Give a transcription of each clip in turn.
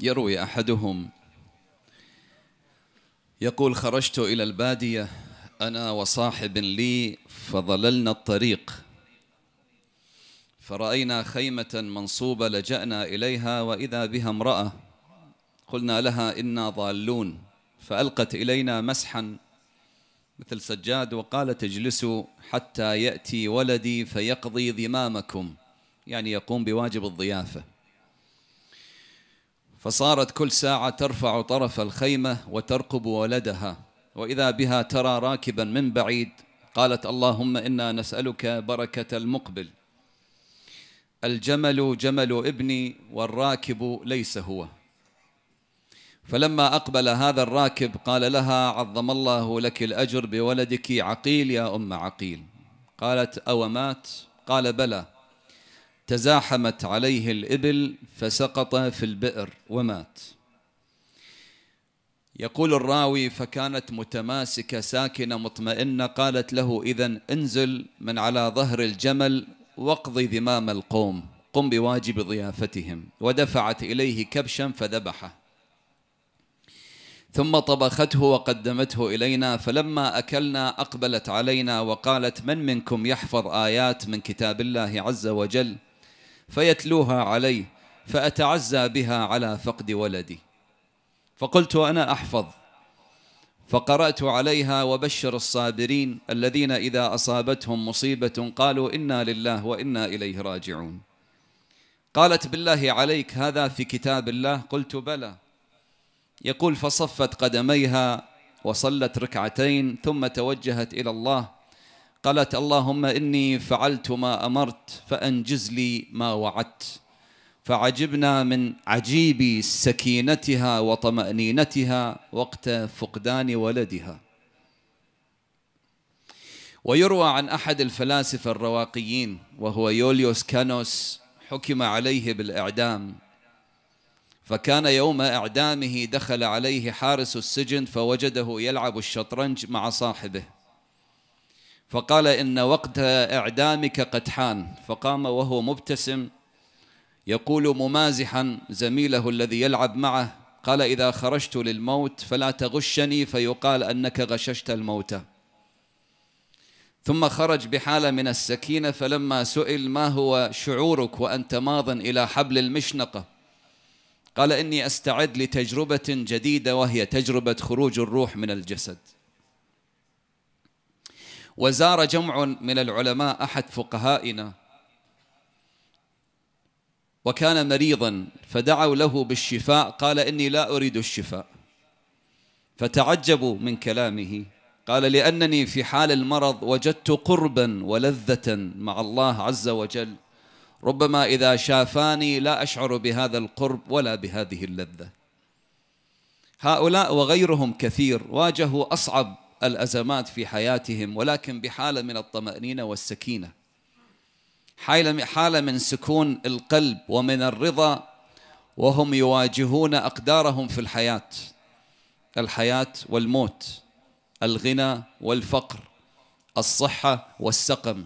يروي أحدهم يقول خرجت إلى البادية أنا وصاحب لي فضللنا الطريق فرأينا خيمة منصوبة لجأنا إليها وإذا بها امرأة قلنا لها إنا ضالون فألقت إلينا مسحا مثل سجاد وقالت اجلسوا حتى يأتي ولدي فيقضي ذمامكم يعني يقوم بواجب الضيافة فصارت كل ساعة ترفع طرف الخيمة وترقب ولدها وإذا بها ترى راكبا من بعيد قالت اللهم إنا نسألك بركة المقبل الجمل جمل ابني والراكب ليس هو فلما أقبل هذا الراكب قال لها عظم الله لك الأجر بولدك عقيل يا أم عقيل قالت أو مات قال بلى تزاحمت عليه الإبل فسقط في البئر ومات يقول الراوي فكانت متماسكة ساكنة مطمئنة قالت له إذا انزل من على ظهر الجمل واقضي ذمام القوم قم بواجب ضيافتهم ودفعت إليه كبشا فذبحه ثم طبخته وقدمته إلينا فلما أكلنا أقبلت علينا وقالت من منكم يحفظ آيات من كتاب الله عز وجل ؟ فيتلوها عليه فأتعزى بها على فقد ولدي فقلت أنا أحفظ فقرأت عليها وبشر الصابرين الذين إذا أصابتهم مصيبة قالوا إنا لله وإنا إليه راجعون قالت بالله عليك هذا في كتاب الله قلت بلى يقول فصفت قدميها وصلت ركعتين ثم توجهت إلى الله قالت اللهم إني فعلت ما أمرت فأنجز لي ما وعدت فعجبنا من عجيب سكينتها وطمأنينتها وقت فقدان ولدها ويروى عن أحد الفلاسفة الرواقيين وهو يوليوس كانوس حكم عليه بالإعدام فكان يوم إعدامه دخل عليه حارس السجن فوجده يلعب الشطرنج مع صاحبه فقال إن وقت إعدامك قد حان فقام وهو مبتسم يقول ممازحا زميله الذي يلعب معه قال إذا خرجت للموت فلا تغشني فيقال أنك غششت الموت ثم خرج بحالة من السكينة فلما سئل ما هو شعورك وأنت ماض إلى حبل المشنقة قال إني أستعد لتجربة جديدة وهي تجربة خروج الروح من الجسد وزار جمع من العلماء أحد فقهائنا وكان مريضا فدعوا له بالشفاء قال إني لا أريد الشفاء فتعجبوا من كلامه قال لأنني في حال المرض وجدت قربا ولذة مع الله عز وجل ربما إذا شافاني لا أشعر بهذا القرب ولا بهذه اللذة هؤلاء وغيرهم كثير واجهوا أصعب الأزمات في حياتهم ولكن بحالة من الطمأنينة والسكينة حالة من سكون القلب ومن الرضا وهم يواجهون أقدارهم في الحياة الحياة والموت الغنى والفقر الصحة والسقم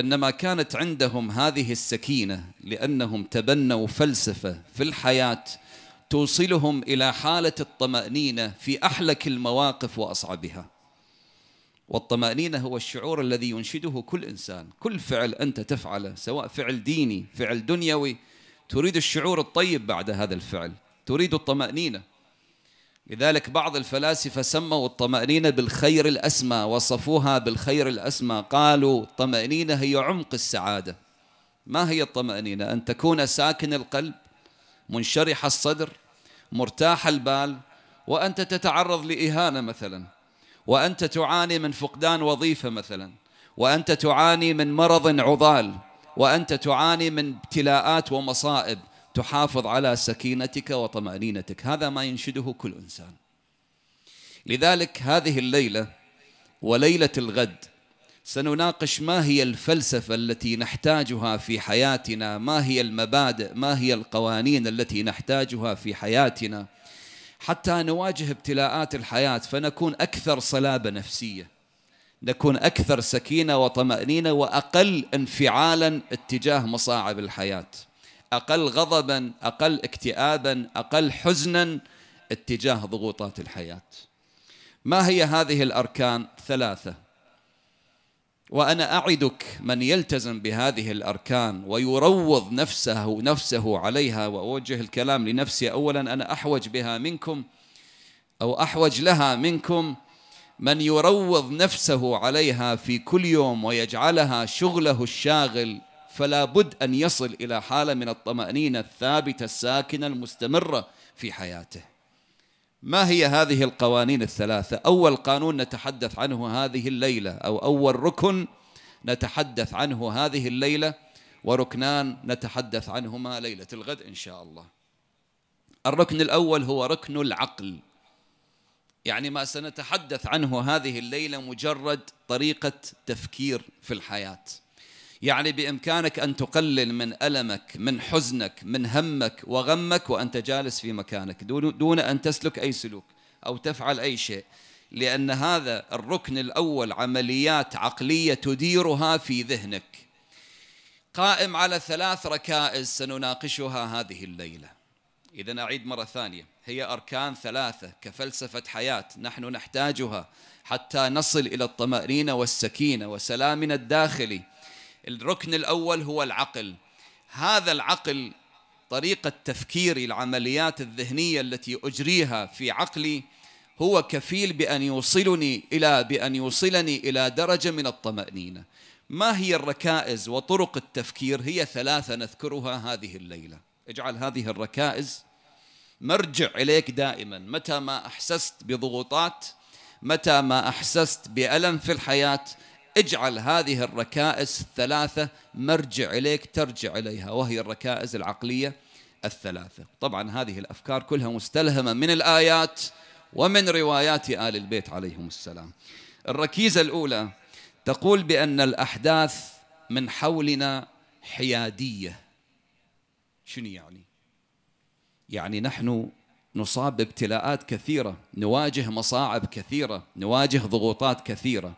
إنما كانت عندهم هذه السكينة لأنهم تبنوا فلسفة في الحياة توصلهم الى حاله الطمانينه في احلك المواقف واصعبها والطمأنينة هو الشعور الذي ينشده كل إنسان كل فعل أنت تفعله سواء فعل ديني فعل دنيوي تريد الشعور الطيب بعد هذا الفعل تريد الطمأنينة لذلك بعض الفلاسفة سموا الطمأنينة بالخير الأسمى وصفوها بالخير الأسمى قالوا الطمأنينة هي عمق السعادة ما هي الطمأنينة أن تكون ساكن القلب منشرح الصدر مرتاح البال وأنت تتعرض لإهانة مثلا وأنت تعاني من فقدان وظيفة مثلا وأنت تعاني من مرض عضال وأنت تعاني من ابتلاءات ومصائب تحافظ على سكينتك وطمأنينتك هذا ما ينشده كل إنسان لذلك هذه الليلة وليلة الغد سنناقش ما هي الفلسفة التي نحتاجها في حياتنا ما هي المبادئ ما هي القوانين التي نحتاجها في حياتنا حتى نواجه ابتلاءات الحياة فنكون أكثر صلابة نفسية نكون أكثر سكينة وطمأنينة وأقل انفعالا اتجاه مصاعب الحياة أقل غضبا أقل اكتئابا أقل حزنا اتجاه ضغوطات الحياة ما هي هذه الأركان ثلاثة وأنا أعدك من يلتزم بهذه الأركان ويروض نفسه نفسه عليها وأوجه الكلام لنفسي أولا أنا أحوج بها منكم أو أحوج لها منكم من يروض نفسه عليها في كل يوم ويجعلها شغله الشاغل فلا بد أن يصل إلى حالة من الطمأنينة الثابتة الساكنة المستمرة في حياته ما هي هذه القوانين الثلاثة أول قانون نتحدث عنه هذه الليلة أو أول ركن نتحدث عنه هذه الليلة وركنان نتحدث عنهما ليلة الغد إن شاء الله الركن الأول هو ركن العقل يعني ما سنتحدث عنه هذه الليلة مجرد طريقة تفكير في الحياة يعني بإمكانك أن تقلل من ألمك من حزنك من همك وغمك وأنت جالس في مكانك دون أن تسلك أي سلوك أو تفعل أي شيء لأن هذا الركن الأول عمليات عقلية تديرها في ذهنك قائم على ثلاث ركائز سنناقشها هذه الليلة إذا أعيد مرة ثانية هي أركان ثلاثة كفلسفة حياة نحن نحتاجها حتى نصل إلى الطمأنينة والسكينة وسلامنا الداخلي الركن الأول هو العقل هذا العقل طريقة تفكيري العمليات الذهنية التي أجريها في عقلي هو كفيل بأن يوصلني إلى بأن يوصلني إلى درجة من الطمأنينة ما هي الركائز وطرق التفكير هي ثلاثة نذكرها هذه الليلة اجعل هذه الركائز مرجع إليك دائما متى ما أحسست بضغوطات متى ما أحسست بألم في الحياة اجعل هذه الركائز الثلاثة مرجع إليك ترجع إليها وهي الركائز العقلية الثلاثة طبعا هذه الأفكار كلها مستلهمة من الآيات ومن روايات آل البيت عليهم السلام الركيزة الأولى تقول بأن الأحداث من حولنا حيادية شنو يعني؟ يعني نحن نصاب بابتلاءات كثيرة نواجه مصاعب كثيرة نواجه ضغوطات كثيرة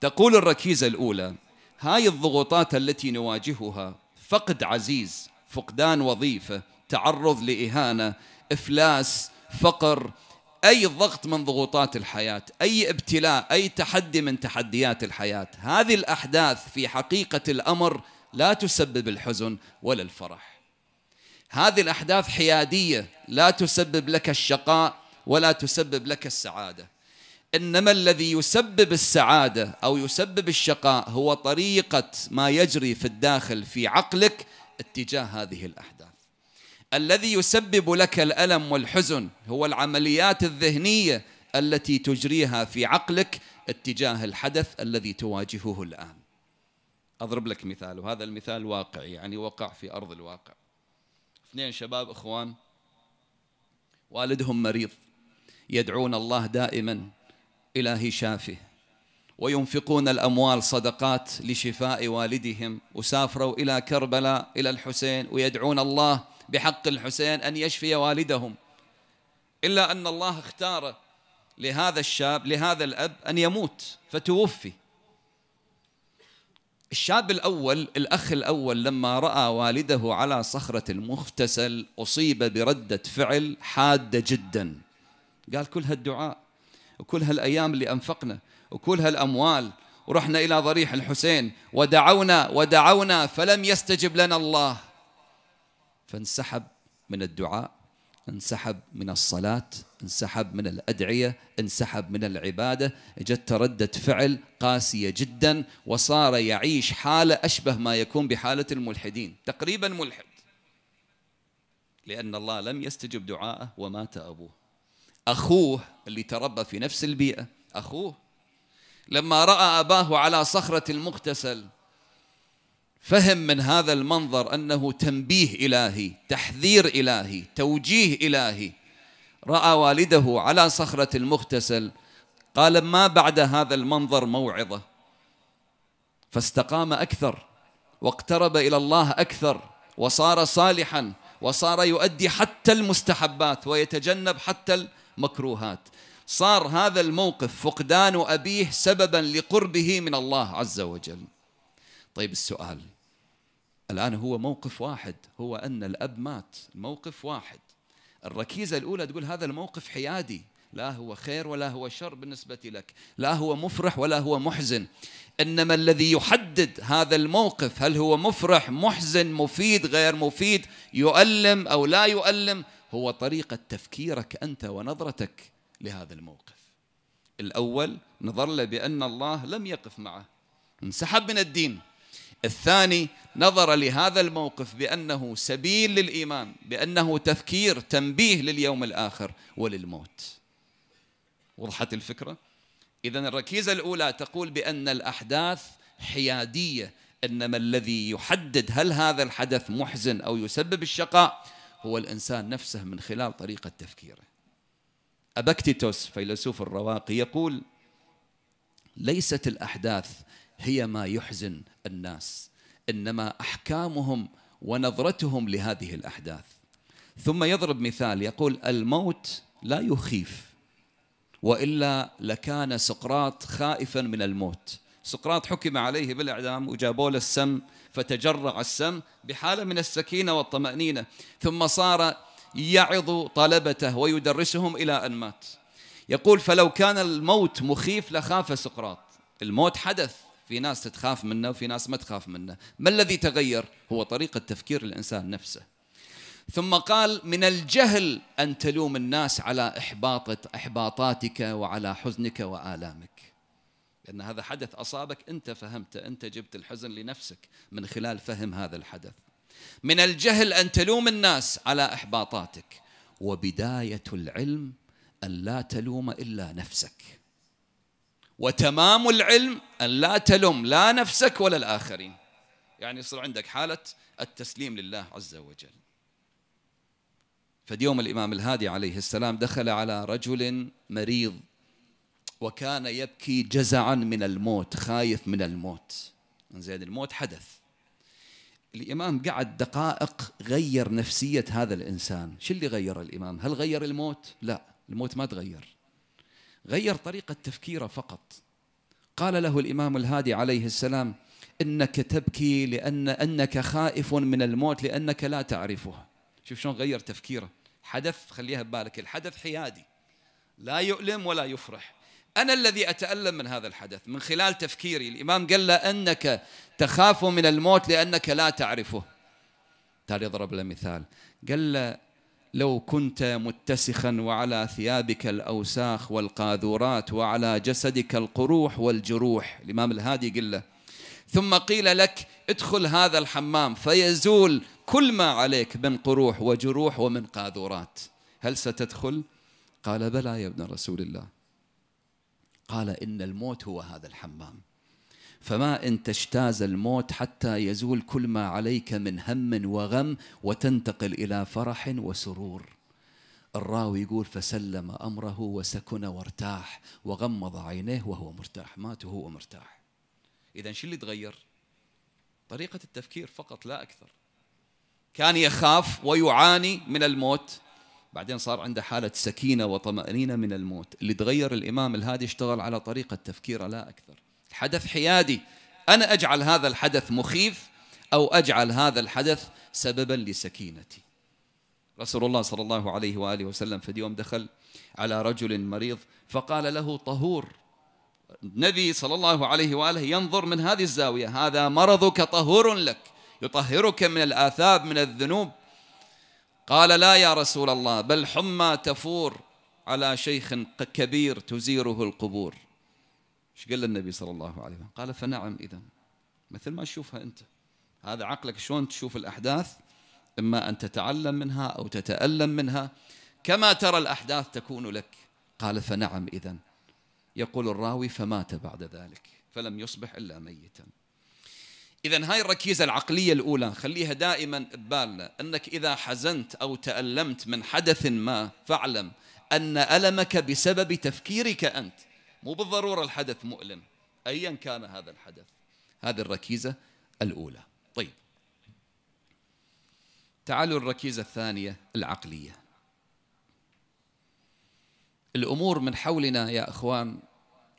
تقول الركيزة الأولى هاي الضغوطات التي نواجهها فقد عزيز فقدان وظيفة تعرض لإهانة إفلاس فقر أي ضغط من ضغوطات الحياة أي ابتلاء أي تحدي من تحديات الحياة هذه الأحداث في حقيقة الأمر لا تسبب الحزن ولا الفرح هذه الأحداث حيادية لا تسبب لك الشقاء ولا تسبب لك السعادة إنما الذي يسبب السعادة أو يسبب الشقاء هو طريقة ما يجري في الداخل في عقلك اتجاه هذه الأحداث الذي يسبب لك الألم والحزن هو العمليات الذهنية التي تجريها في عقلك اتجاه الحدث الذي تواجهه الآن أضرب لك مثال وهذا المثال واقعي يعني وقع في أرض الواقع اثنين شباب إخوان والدهم مريض يدعون الله دائما إلى هشافه وينفقون الأموال صدقات لشفاء والدهم وسافروا إلى كربلاء إلى الحسين ويدعون الله بحق الحسين أن يشفي والدهم إلا أن الله اختار لهذا الشاب لهذا الأب أن يموت فتوفي الشاب الأول الأخ الأول لما رأى والده على صخرة المغتسل أصيب بردة فعل حادة جدا قال كل هالدعاء وكل هالأيام اللي أنفقنا وكل هالأموال ورحنا إلى ضريح الحسين ودعونا ودعونا فلم يستجب لنا الله فانسحب من الدعاء انسحب من الصلاة انسحب من الأدعية انسحب من العبادة جت ردة فعل قاسية جدا وصار يعيش حالة أشبه ما يكون بحالة الملحدين تقريبا ملحد لأن الله لم يستجب دعاءه ومات أبوه أخوه اللي تربى في نفس البيئة أخوه لما رأى أباه على صخرة المغتسل فهم من هذا المنظر أنه تنبيه إلهي تحذير إلهي توجيه إلهي رأى والده على صخرة المغتسل قال ما بعد هذا المنظر موعظة فاستقام أكثر واقترب إلى الله أكثر وصار صالحا وصار يؤدي حتى المستحبات ويتجنب حتى مكروهات صار هذا الموقف فقدان أبيه سببا لقربه من الله عز وجل طيب السؤال الآن هو موقف واحد هو أن الأب مات موقف واحد الركيزة الأولى تقول هذا الموقف حيادي لا هو خير ولا هو شر بالنسبة لك لا هو مفرح ولا هو محزن إنما الذي يحدد هذا الموقف هل هو مفرح محزن مفيد غير مفيد يؤلم أو لا يؤلم هو طريقة تفكيرك أنت ونظرتك لهذا الموقف الأول نظر له بأن الله لم يقف معه انسحب من الدين الثاني نظر لهذا الموقف بأنه سبيل للإيمان بأنه تذكير تنبيه لليوم الآخر وللموت وضحت الفكرة؟ إذا الركيزة الأولى تقول بأن الأحداث حيادية إنما الذي يحدد هل هذا الحدث محزن أو يسبب الشقاء هو الإنسان نفسه من خلال طريقة تفكيره أبكتيتوس فيلسوف الرواقي يقول ليست الأحداث هي ما يحزن الناس إنما أحكامهم ونظرتهم لهذه الأحداث ثم يضرب مثال يقول الموت لا يخيف وإلا لكان سقراط خائفا من الموت سقراط حكم عليه بالإعدام وجابوا له السم فتجرع السم بحالة من السكينة والطمأنينة ثم صار يعظ طلبته ويدرسهم إلى أن مات يقول فلو كان الموت مخيف لخاف سقراط الموت حدث في ناس تتخاف منه وفي ناس ما تخاف منه ما الذي تغير هو طريقة تفكير الإنسان نفسه ثم قال من الجهل أن تلوم الناس على إحباطت إحباطاتك وعلى حزنك وآلامك ان هذا حدث أصابك أنت فهمته أنت جبت الحزن لنفسك من خلال فهم هذا الحدث من الجهل أن تلوم الناس على إحباطاتك وبداية العلم أن لا تلوم إلا نفسك وتمام العلم أن لا تلوم لا نفسك ولا الآخرين يعني يصير عندك حالة التسليم لله عز وجل فديوم الإمام الهادي عليه السلام دخل على رجل مريض وكان يبكي جزعا من الموت خايف من الموت زين الموت حدث الإمام قعد دقائق غير نفسية هذا الإنسان شو اللي غير الإمام هل غير الموت لا الموت ما تغير غير طريقة تفكيره فقط قال له الإمام الهادي عليه السلام إنك تبكي لأن أنك خائف من الموت لأنك لا تعرفه شوف شلون غير تفكيره حدث خليها ببالك الحدث حيادي لا يؤلم ولا يفرح أنا الذي أتألم من هذا الحدث من خلال تفكيري الإمام قال له أنك تخاف من الموت لأنك لا تعرفه تالي ضرب له مثال قال له لو كنت متسخا وعلى ثيابك الأوساخ والقاذورات وعلى جسدك القروح والجروح الإمام الهادي قال له ثم قيل لك ادخل هذا الحمام فيزول كل ما عليك من قروح وجروح ومن قاذورات هل ستدخل؟ قال بلى يا ابن رسول الله قال إن الموت هو هذا الحمام فما إن تجتاز الموت حتى يزول كل ما عليك من هم وغم وتنتقل إلى فرح وسرور الراوي يقول فسلم أمره وسكن وارتاح وغمض عينيه وهو مرتاح مات وهو مرتاح إذا شو اللي تغير طريقة التفكير فقط لا أكثر كان يخاف ويعاني من الموت بعدين صار عنده حالة سكينة وطمأنينة من الموت اللي تغير الإمام الهادي اشتغل على طريقة تفكيره لا أكثر الحدث حيادي أنا أجعل هذا الحدث مخيف أو أجعل هذا الحدث سببا لسكينتي رسول الله صلى الله عليه وآله وسلم في يوم دخل على رجل مريض فقال له طهور النبي صلى الله عليه وآله ينظر من هذه الزاوية هذا مرضك طهور لك يطهرك من الآثاب من الذنوب قال لا يا رسول الله بل حمى تفور على شيخ كبير تزيره القبور ايش قال النبي صلى الله عليه وسلم قال فنعم إذا مثل ما تشوفها أنت هذا عقلك شلون تشوف الأحداث إما أن تتعلم منها أو تتألم منها كما ترى الأحداث تكون لك قال فنعم إذا يقول الراوي فمات بعد ذلك فلم يصبح إلا ميتا إذا هاي الركيزة العقلية الأولى خليها دائما ببالنا أنك إذا حزنت أو تألمت من حدث ما فاعلم أن ألمك بسبب تفكيرك أنت مو بالضرورة الحدث مؤلم أيا كان هذا الحدث هذه الركيزة الأولى طيب تعالوا الركيزة الثانية العقلية الأمور من حولنا يا أخوان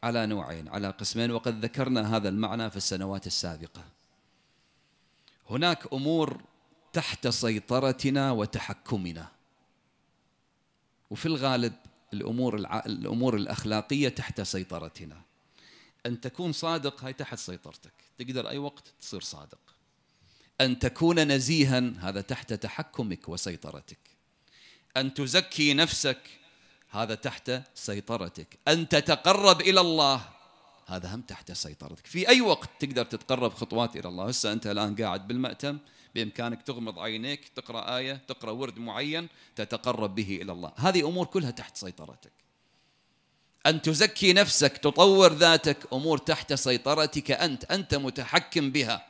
على نوعين على قسمين وقد ذكرنا هذا المعنى في السنوات السابقه هناك امور تحت سيطرتنا وتحكمنا وفي الغالب الامور الع... الامور الاخلاقيه تحت سيطرتنا ان تكون صادق هاي تحت سيطرتك تقدر اي وقت تصير صادق ان تكون نزيها هذا تحت تحكمك وسيطرتك ان تزكي نفسك هذا تحت سيطرتك ان تتقرب الى الله هذا هم تحت سيطرتك في أي وقت تقدر تتقرب خطوات إلى الله هسه أنت الآن قاعد بالمأتم بإمكانك تغمض عينيك تقرأ آية تقرأ ورد معين تتقرب به إلى الله هذه أمور كلها تحت سيطرتك أن تزكي نفسك تطور ذاتك أمور تحت سيطرتك أنت أنت متحكم بها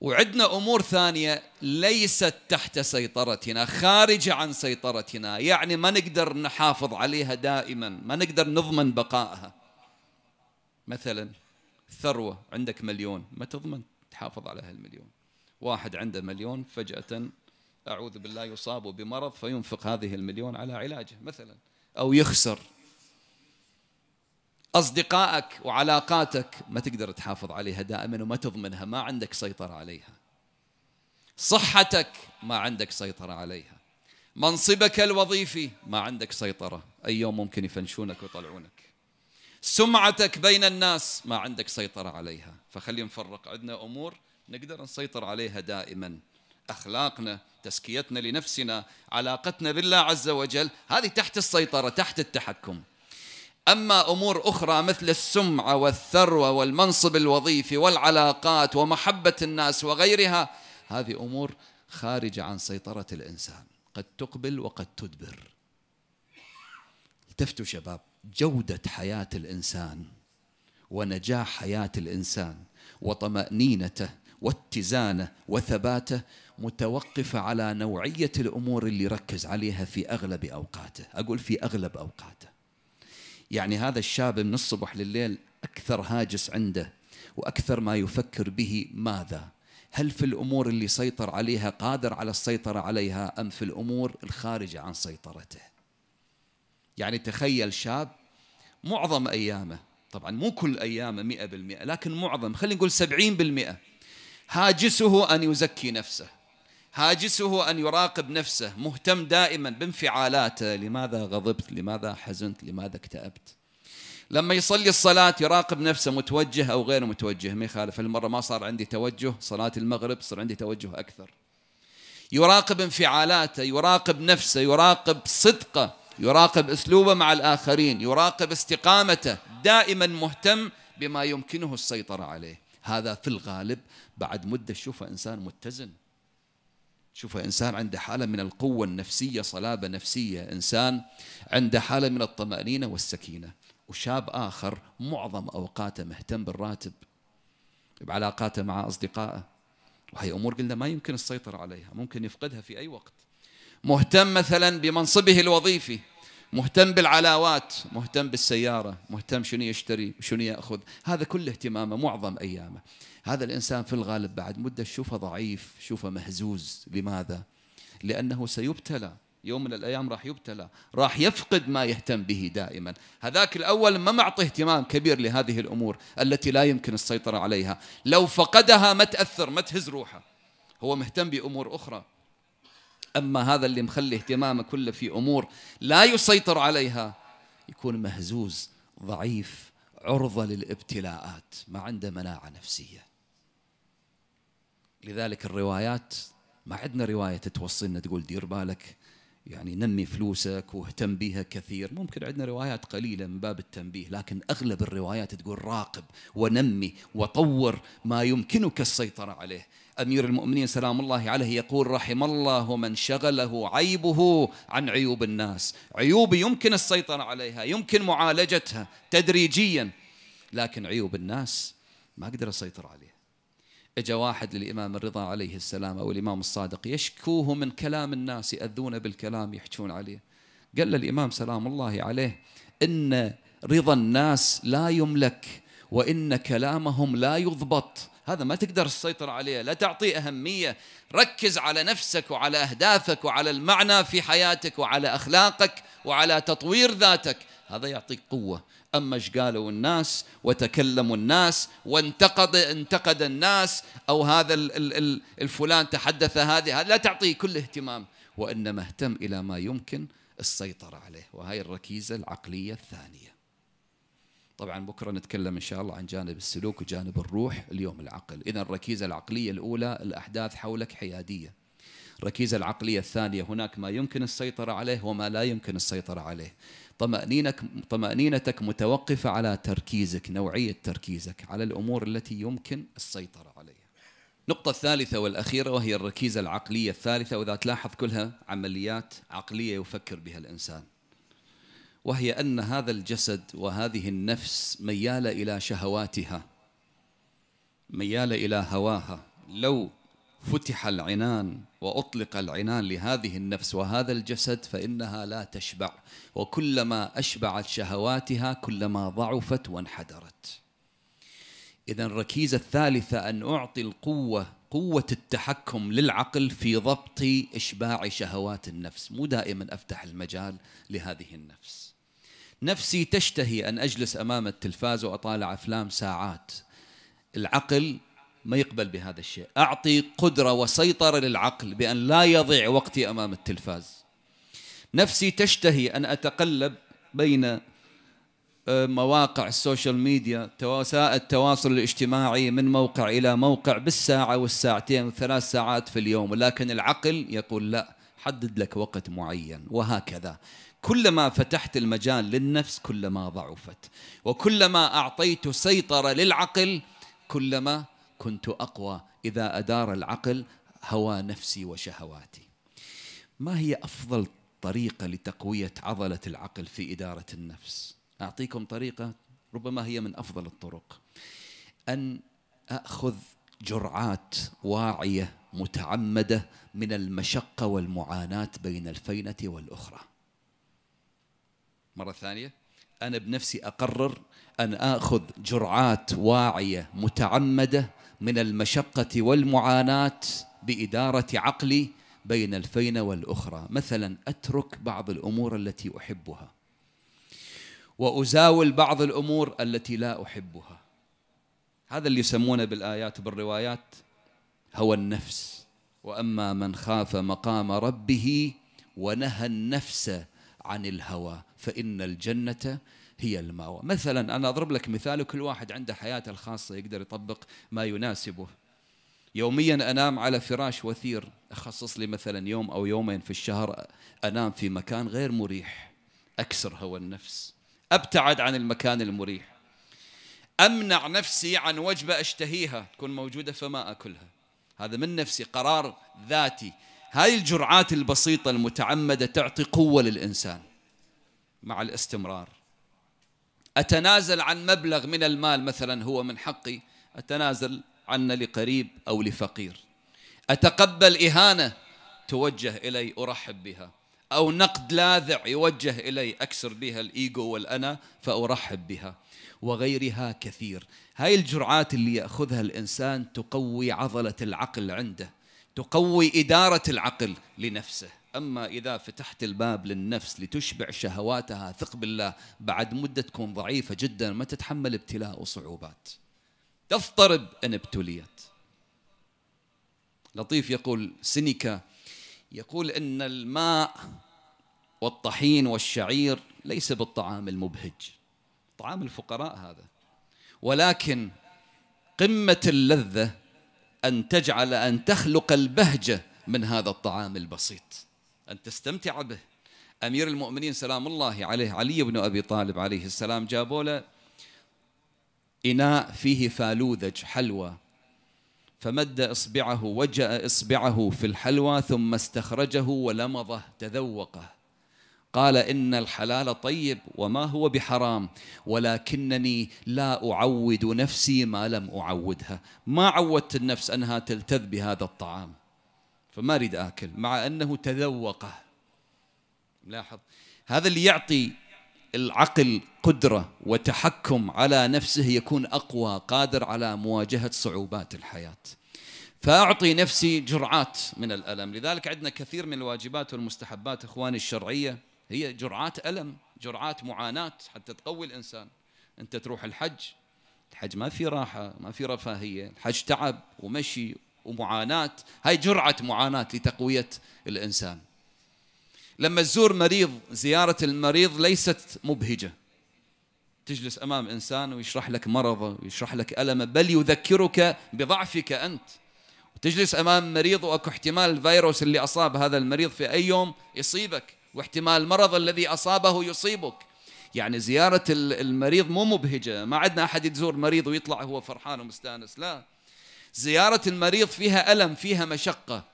وعندنا أمور ثانية ليست تحت سيطرتنا خارجة عن سيطرتنا يعني ما نقدر نحافظ عليها دائما ما نقدر نضمن بقائها مثلا ثروة عندك مليون ما تضمن تحافظ على هالمليون واحد عنده مليون فجأة أعوذ بالله يصاب بمرض فينفق هذه المليون على علاجه مثلا أو يخسر أصدقائك وعلاقاتك ما تقدر تحافظ عليها دائما وما تضمنها ما عندك سيطرة عليها صحتك ما عندك سيطرة عليها منصبك الوظيفي ما عندك سيطرة أي يوم ممكن يفنشونك ويطلعونك سمعتك بين الناس ما عندك سيطرة عليها فخلينا نفرق عندنا أمور نقدر نسيطر عليها دائما أخلاقنا تزكيتنا لنفسنا علاقتنا بالله عز وجل هذه تحت السيطرة تحت التحكم أما أمور أخرى مثل السمعة والثروة والمنصب الوظيفي والعلاقات ومحبة الناس وغيرها هذه أمور خارجة عن سيطرة الإنسان قد تقبل وقد تدبر التفتوا شباب جودة حياة الإنسان ونجاح حياة الإنسان وطمأنينته واتزانه وثباته متوقفة على نوعية الأمور اللي ركز عليها في أغلب أوقاته أقول في أغلب أوقاته يعني هذا الشاب من الصبح لليل أكثر هاجس عنده وأكثر ما يفكر به ماذا هل في الأمور اللي سيطر عليها قادر على السيطرة عليها أم في الأمور الخارجة عن سيطرته يعني تخيل شاب معظم أيامه طبعا مو كل أيامه مئة بالمئة لكن معظم خلينا نقول سبعين بالمئة هاجسه أن يزكي نفسه هاجسه أن يراقب نفسه مهتم دائما بانفعالاته لماذا غضبت لماذا حزنت لماذا اكتئبت لما يصلي الصلاة يراقب نفسه متوجه أو غير متوجه ما يخالف المرة ما صار عندي توجه صلاة المغرب صار عندي توجه أكثر يراقب انفعالاته يراقب نفسه يراقب صدقه يراقب اسلوبه مع الاخرين يراقب استقامته دائما مهتم بما يمكنه السيطره عليه هذا في الغالب بعد مده تشوفه انسان متزن شوفه انسان عنده حاله من القوه النفسيه صلابه نفسيه انسان عنده حاله من الطمانينه والسكينه وشاب اخر معظم اوقاته مهتم بالراتب بعلاقاته مع اصدقائه وهي امور قلنا ما يمكن السيطره عليها ممكن يفقدها في اي وقت مهتم مثلا بمنصبه الوظيفي مهتم بالعلاوات مهتم بالسيارة مهتم شنو يشتري شنو يأخذ هذا كل اهتمامه معظم أيامه هذا الإنسان في الغالب بعد مدة شوفه ضعيف شوفه مهزوز لماذا؟ لأنه سيبتلى يوم من الأيام راح يبتلى راح يفقد ما يهتم به دائما هذاك الأول ما معطي اهتمام كبير لهذه الأمور التي لا يمكن السيطرة عليها لو فقدها ما تأثر ما تهز روحه هو مهتم بأمور أخرى أما هذا اللي مخلي اهتمامه كله في أمور لا يسيطر عليها يكون مهزوز ضعيف عرضة للابتلاءات ما عنده مناعة نفسية لذلك الروايات ما عندنا رواية توصلنا تقول دير بالك يعني نمي فلوسك واهتم بها كثير ممكن عندنا روايات قليلة من باب التنبيه لكن أغلب الروايات تقول راقب ونمي وطور ما يمكنك السيطرة عليه أمير المؤمنين سلام الله عليه يقول رحم الله من شغله عيبه عن عيوب الناس عيوب يمكن السيطرة عليها يمكن معالجتها تدريجيا لكن عيوب الناس ما أقدر أسيطر عليها اجى واحد للامام الرضا عليه السلام او الامام الصادق يشكوه من كلام الناس ياذون بالكلام يحجون عليه قال له الامام سلام الله عليه ان رضا الناس لا يملك وان كلامهم لا يضبط هذا ما تقدر تسيطر عليه لا تعطيه أهمية ركز على نفسك وعلى أهدافك وعلى المعنى في حياتك وعلى أخلاقك وعلى تطوير ذاتك هذا يعطيك قوة أما ايش قالوا الناس وتكلموا الناس وانتقد انتقد الناس أو هذا الفلان تحدث هذه لا تعطيه كل اهتمام وإنما اهتم إلى ما يمكن السيطرة عليه وهي الركيزة العقلية الثانية طبعا بكره نتكلم ان شاء الله عن جانب السلوك وجانب الروح اليوم العقل اذا الركيزه العقليه الاولى الاحداث حولك حياديه الركيزه العقليه الثانيه هناك ما يمكن السيطره عليه وما لا يمكن السيطره عليه طمأنينك طمأنينتك متوقفة على تركيزك نوعية تركيزك على الأمور التي يمكن السيطرة عليها النقطة الثالثة والأخيرة وهي الركيزة العقلية الثالثة وإذا تلاحظ كلها عمليات عقلية يفكر بها الإنسان وهي أن هذا الجسد وهذه النفس ميالة إلى شهواتها ميالة إلى هواها لو فتح العنان وأطلق العنان لهذه النفس وهذا الجسد فإنها لا تشبع وكلما أشبعت شهواتها كلما ضعفت وانحدرت إذا الركيزة الثالثة أن أعطي القوة قوة التحكم للعقل في ضبط إشباع شهوات النفس مو دائما أفتح المجال لهذه النفس نفسي تشتهي أن أجلس أمام التلفاز وأطالع أفلام ساعات العقل ما يقبل بهذا الشيء أعطي قدرة وسيطرة للعقل بأن لا يضيع وقتي أمام التلفاز نفسي تشتهي أن أتقلب بين آه، مواقع السوشيال ميديا وسائل التواصل الاجتماعي من موقع إلى موقع بالساعة والساعتين والثلاث ساعات في اليوم ولكن العقل يقول لا حدد لك وقت معين وهكذا كلما فتحت المجال للنفس كلما ضعفت وكلما أعطيت سيطرة للعقل كلما كنت أقوى إذا أدار العقل هوى نفسي وشهواتي ما هي أفضل طريقة لتقوية عضلة العقل في إدارة النفس أعطيكم طريقة ربما هي من أفضل الطرق أن أخذ جرعات واعية متعمدة من المشقة والمعاناة بين الفينة والأخرى مرة ثانية أنا بنفسي أقرر أن آخذ جرعات واعية متعمدة من المشقة والمعاناة بإدارة عقلي بين الفينة والأخرى مثلا أترك بعض الأمور التي أحبها وأزاول بعض الأمور التي لا أحبها هذا اللي يسمونه بالآيات وبالروايات هوى النفس وأما من خاف مقام ربه ونهى النفس عن الهوى فإن الجنة هي المأوى مثلا أنا أضرب لك مثال وكل واحد عنده حياته الخاصة يقدر يطبق ما يناسبه يوميا أنام على فراش وثير أخصص لي مثلا يوم أو يومين في الشهر أنام في مكان غير مريح أكسر هوى النفس أبتعد عن المكان المريح أمنع نفسي عن وجبة أشتهيها تكون موجودة فما أكلها هذا من نفسي قرار ذاتي هاي الجرعات البسيطة المتعمدة تعطي قوة للإنسان مع الاستمرار أتنازل عن مبلغ من المال مثلا هو من حقي أتنازل عنه لقريب أو لفقير أتقبل إهانة توجه إلي أرحب بها أو نقد لاذع يوجه إلي أكسر بها الإيجو والأنا فأرحب بها وغيرها كثير هاي الجرعات اللي يأخذها الإنسان تقوي عضلة العقل عنده تقوي إدارة العقل لنفسه أما إذا فتحت الباب للنفس لتشبع شهواتها ثق بالله بعد مدة تكون ضعيفة جدا ما تتحمل ابتلاء وصعوبات تضطرب أن ابتليت لطيف يقول سينيكا يقول ان الماء والطحين والشعير ليس بالطعام المبهج طعام الفقراء هذا ولكن قمه اللذه أن تجعل أن تخلق البهجة من هذا الطعام البسيط أن تستمتع به أمير المؤمنين سلام الله عليه علي بن أبي طالب عليه السلام جابوا له إناء فيه فالوذج حلوى فمد إصبعه وجأ إصبعه في الحلوى ثم استخرجه ولمضه تذوقه قال إن الحلال طيب وما هو بحرام ولكنني لا أعود نفسي ما لم أعودها ما عودت النفس أنها تلتذ بهذا الطعام فما أريد آكل مع أنه تذوقه لاحظ هذا اللي يعطي العقل قدرة وتحكم على نفسه يكون أقوى قادر على مواجهة صعوبات الحياة فأعطي نفسي جرعات من الألم لذلك عندنا كثير من الواجبات والمستحبات إخواني الشرعية هي جرعات ألم جرعات معاناة حتى تقوي الإنسان أنت تروح الحج الحج ما في راحة ما في رفاهية الحج تعب ومشي ومعاناة هاي جرعة معاناة لتقوية الإنسان لما تزور مريض زيارة المريض ليست مبهجة تجلس أمام إنسان ويشرح لك مرضه ويشرح لك ألمه بل يذكرك بضعفك أنت وتجلس أمام مريض وأكو احتمال الفيروس اللي أصاب هذا المريض في أي يوم يصيبك واحتمال المرض الذي أصابه يصيبك يعني زيارة المريض مو مبهجة ما عندنا أحد يزور مريض ويطلع هو فرحان ومستانس لا زيارة المريض فيها ألم فيها مشقة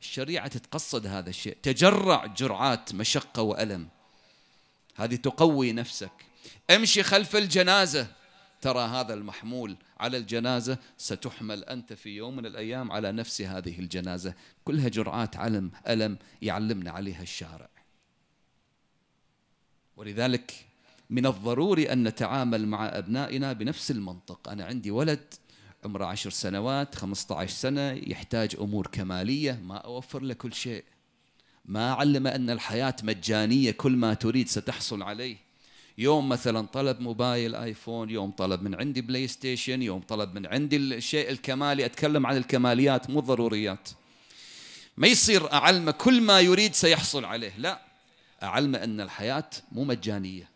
الشريعة تتقصد هذا الشيء تجرع جرعات مشقة وألم هذه تقوي نفسك امشي خلف الجنازة ترى هذا المحمول على الجنازة ستحمل أنت في يوم من الأيام على نفس هذه الجنازة كلها جرعات علم ألم يعلمنا عليها الشارع ولذلك من الضروري أن نتعامل مع أبنائنا بنفس المنطق أنا عندي ولد عمره عشر سنوات خمسة عشر سنة يحتاج أمور كمالية ما أوفر له كل شيء ما علم أن الحياة مجانية كل ما تريد ستحصل عليه يوم مثلا طلب موبايل ايفون يوم طلب من عندي بلاي ستيشن يوم طلب من عندي الشيء الكمالي اتكلم عن الكماليات مو الضروريات ما يصير اعلمه كل ما يريد سيحصل عليه لا أعلم أن الحياة مو مجانية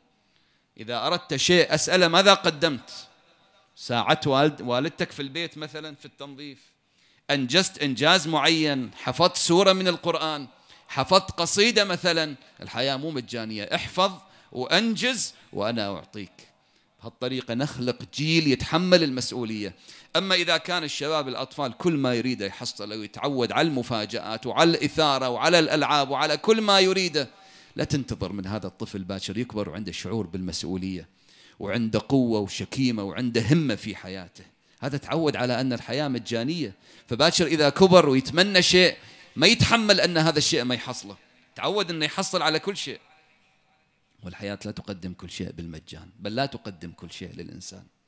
إذا أردت شيء أسأله ماذا قدمت ساعدت والد والدتك في البيت مثلا في التنظيف أنجزت إنجاز معين حفظت سورة من القرآن حفظت قصيدة مثلا الحياة مو مجانية احفظ وأنجز وأنا أعطيك بهالطريقة نخلق جيل يتحمل المسؤولية أما إذا كان الشباب الأطفال كل ما يريده يحصله ويتعود على المفاجآت وعلى الإثارة وعلى الألعاب وعلى كل ما يريده لا تنتظر من هذا الطفل باكر يكبر وعنده شعور بالمسؤولية وعنده قوة وشكيمة وعنده همة في حياته هذا تعود على أن الحياة مجانية فباكر إذا كبر ويتمنى شيء ما يتحمل أن هذا الشيء ما يحصله تعود أنه يحصل على كل شيء والحياة لا تقدم كل شيء بالمجان بل لا تقدم كل شيء للإنسان